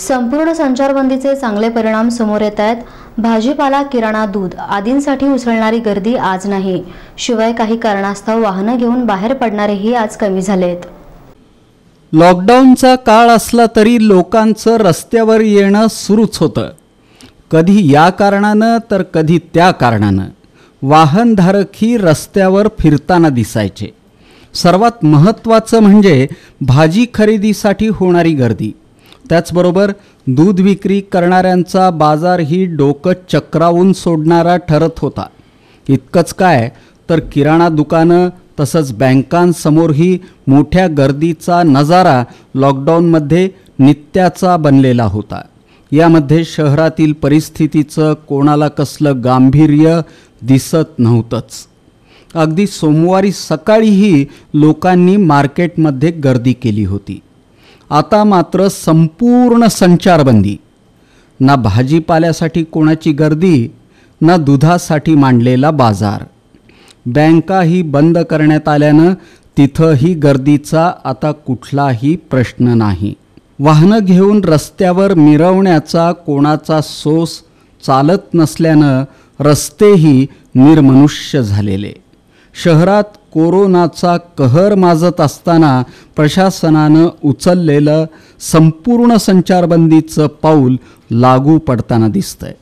संपूर्ण संचारबंदीचे चांगले परिणाम समोर येत आहेत भाजीपाला किराणा दूध आदींसाठी उसळणारी गर्दी आज नाही शिवाय काही कारणास्तव वाहनं घेऊन बाहेर पडणारेही आज कमी झालेत लॉकडाऊनचा काळ असला तरी लोकांचं रस्त्यावर येणं सुरूच होतं कधी या कारणानं तर कधी त्या कारणानं वाहनधारकही रस्त्यावर फिरताना दिसायचे सर्वात महत्त्वाचं म्हणजे भाजी खरेदीसाठी होणारी गर्दी त्याचबरोबर दूध विक्री करणाऱ्यांचा बाजारही डोकं चक्रावून सोडणारा ठरत होता इतकंच काय तर किराणा दुकानं तसंच बँकांसमोरही मोठ्या गर्दीचा नजारा लॉकडाऊनमध्ये नित्याचा बनलेला होता यामध्ये शहरातील परिस्थितीचं कोणाला कसलं गांभीर्य दिसत नव्हतंच अगदी सोमवारी सकाळीही लोकांनी मार्केटमध्ये गर्दी केली होती आता मात्र संपूर्ण संचारबंदी ना भाजीपाल्यासाठी कोणाची गर्दी ना दुधासाठी मांडलेला बाजार बँकाही बंद करण्यात आल्यानं तिथंही गर्दीचा आता कुठलाही प्रश्न नाही वाहनं घेऊन रस्त्यावर मिरवण्याचा कोणाचा सोस चालत नसल्यानं रस्तेही निर्मनुष्य झालेले शहरात कोरोनाचा कहर माजत असताना प्रशासनानं उचललेलं संपूर्ण संचारबंदीचं पाऊल लागू पडताना दिसतंय